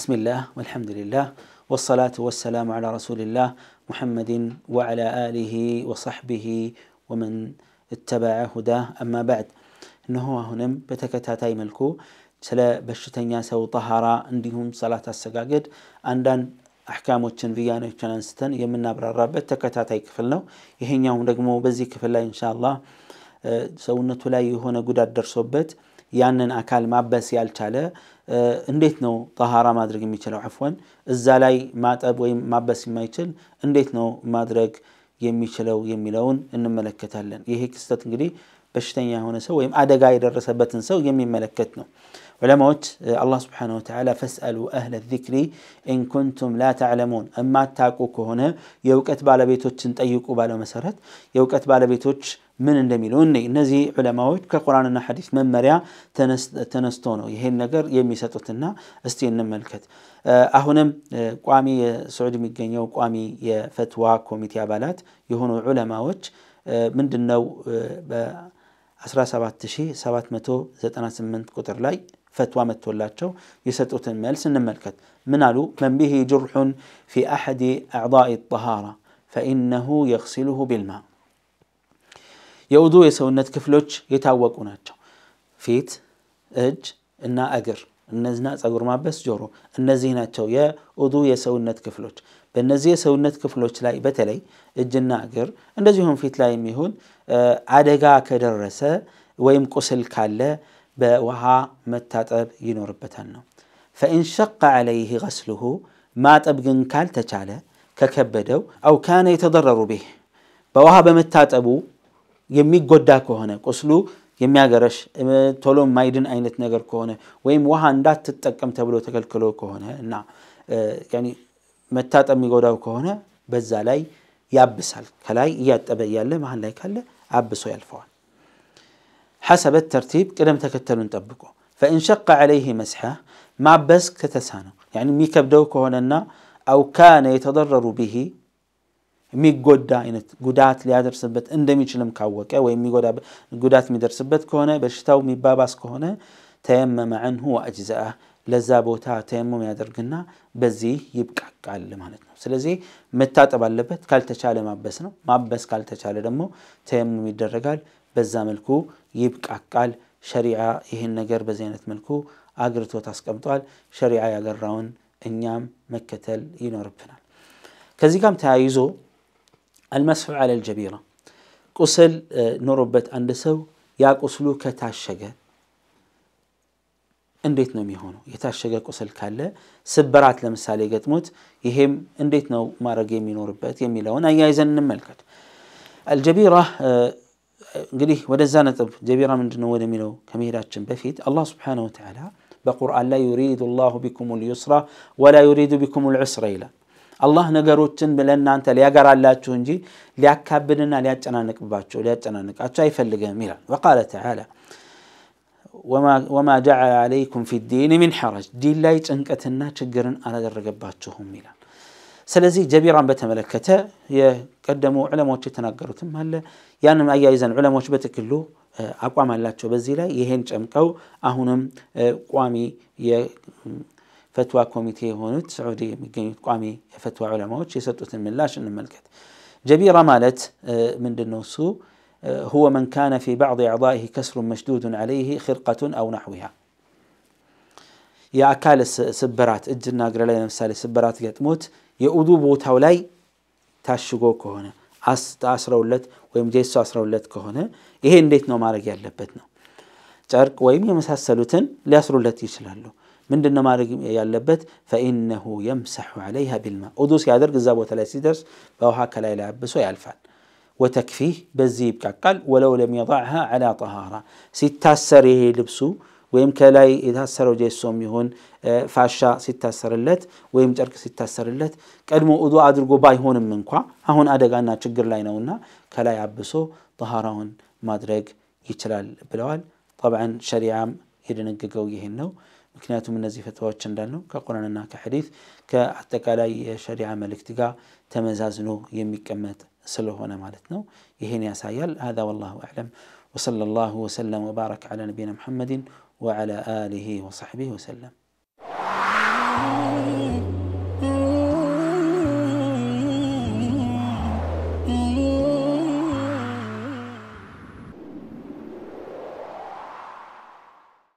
بسم الله والحمد لله والصلاة والسلام على رسول الله محمد وعلى آله وصحبه ومن اتبع هداه أما بعد إنه هنم بتكتا تاي ملكو سلا بشتنيا سو طهارة عندهم صلاة السقاقد عندن أحكام وچن فيانا وچن انستن يمنا برا رب تكتا يهين يوم رقمو بزي كفلنا إن شاء الله سونا تلاي هنا قداد درسو بيت ያንን አካል ማበስ ያልቻለ እንዴት ነው ጠሃራ ማድረግ የሚችለው? አፍወን እዛ ላይ ማጠብ ወይም ማበስ የማይችል እንዴት ነው ማድረግ የሚችለው የሚለውን እንመለከታለን። ይሄ ክስተት እንግዲህ بشتني هنا سو يم أدا قايد سو يمي ملكتنا ولا الله سبحانه وتعالى فاسألوا أهل الذكر إن كنتم لا تعلمون أما تاكوك هنا يوكت بالا بيتوش تنتأيوك وبالا مسارات يوكت بالا بيتوش من اندميلون نزي علماوك كقرآن حديث من مريا تنس تنستونو يهين نقر يمي ساتوتنا استين نملكت አሁንም ቋሚ የስዑድ የሚገኘው ቋሚ የፈትዋ ኮሚቴ አባላት የሆኑ ዑለማዎች ምንድን ነው 17798 قطر لاي من به جرح في احد اعضاء الطهاره فانه يغسله بالماء يودو يسونت كفلوتش يتاوقوناتشو فيت اج ان اجر النزنا تجور ما بس جورو النزينة تويا أضو يسوي النت كفلوج بالنزية سوي النت كفلوج لاي بتلي الجنة عقر النزيهم في تلاي ميهون عدا جا كده الرسا ويم قسل كلا بوها متتعب ينور فإن شق عليه غسله ما تبقن كال تجعله ككبدو أو كان يتضرر به بوها بمتتعبو يمي قدا كهنا قسلو የሚያገረሽ ቶሎ ማይድን አይነት ነገር ከሆነ ወይም ውሃ እንዳትጠቀም ተብሎ ተከልክሎ ከሆነ እና መታጠብ የሚጎዳው ከሆነ በዛ ላይ ያብሳል። ከላይ እያጠበ እያለ መሀል ላይ ካለ አብሶ ያልፈዋል። ሐሰበት ተርቲብ ቅደም ተከተሉን ጠብቆ ፈኢንሸቀ ዐለይህ መስሐ ማበስ ከተሳነው የሚከብደው ከሆነና አው ካነ የተደረሩ ብሂ የሚጎዳ አይነት ጉዳት ሊያደርስበት እንደሚችልም ካወቀ ወይም ጉዳት የሚደርስበት ከሆነ በሽታው የሚባባስ ከሆነ ተየመመ አንሁ ወአጅዘአ ለዛ ቦታ ተየሙም ያደርግና በዚህ ይብቃቃል ማለት ነው። ስለዚህ መታጠብ አለበት፣ ካልተቻለ ማበስ ነው። ማበስ ካልተቻለ ደግሞ ተየሙም ይደረጋል። በዛ መልኩ ይብቃቃል። ሸሪዓ ይህን ነገር በዚህ አይነት መልኩ አግርቶ አስቀምጧል። ሸሪዓ ያገራውን እኛም መከተል ይኖርብናል። ከዚህ ጋም ተያይዞ المسح على الجبيرة ቁስል ኖሮበት አንድ ሰው ያ ቁስሉ ከታሸገ እንዴት ነው የሚሆነው? የታሸገ ቁስል ካለ ስብራት ለምሳሌ ገጥሞት ይሄም እንዴት ነው ማድረግ የሚኖርበት የሚለውን አያይዘን እንመልከት። አልጀቢራ እንግዲህ ወደዛ ነጥብ ጀቢራ ምንድን ነው ወደሚለው ከመሄዳችን በፊት አላህ ስብሓነሁ ወተዓላ በቁርአን ላይ ዩሪዱ ላሁ ቢኩም ልዩስራ ወላ ዩሪዱ ቢኩም ልዑስራ ይላል። الله نجاروتن بلنا أنت ليجر الله تونجي ليكبرنا ليجنا نكباتشو ليجنا نكاتشو يفلقه ميلا وقال تعالى وما وما جعل عليكم في الدين من حرج دين لا يتنكتنا تشجرن على درجباتشهم ميلا سلزي جبيرا بتملكته يقدموا علماء يتناقروا ثم هلا يعني ما علم وش بتكلوا أقوام الله تشو بزيلا يهنج أمكو أهونم قوامي فتوى كوميتي هونوت سعودي مقيمت قامي فتوى علماء يسطوت الملاش ان ملكت جبيرة مالت من دنوسو هو من كان في بعض أعضائه كسر مشدود عليه خرقة أو نحوها يا أكال سبرات اجرنا قرالي مثال سبرات قد موت يؤدوبو تولاي تاشقو كهنا أس تأسر ولد ويمجيسو أسر ولد كهنا يهين ديتنو مارك يالبتنو جارك ويمي مثال سلوتن لأسر ولد يشلالو من دون مارج يلبت فإنه يمسح عليها بالماء أدوس يادر قزاب وثلاث درس فهو هكلا يلبس ويلفان وتكفيه بزيب كقل ولو لم يضعها على طهارة ستة سريه لبسو ويم كلاي إذا سروا جيسوم يهون فاشا ستة سرلت ويم ترك ستة سرلت كلمو أدو أدر قباي هون منكوا هون أدقانا تشقر لاينونا كلا يعبسو طهارهون مادريق يتلال بلوال طبعا شريعام يرنقق يهنو ምክንያቱም እነዚህ ፈትዋዎች እንዳልነው ከቁርአንና ከሐዲት ከአጠቃላይ የሸሪዓ መልእክት ጋር ተመዛዝኖ የሚቀመጥ ስለሆነ ማለት ነው። ይህን ያሳያል። ሀዛ ወላሁ አዕለም ወሰለ ላሁ ወሰለም ወባረከ ዐላ ነቢይና ሙሐመድን ወዐላ አሊሂ ወሰሕቢህ ወሰለም።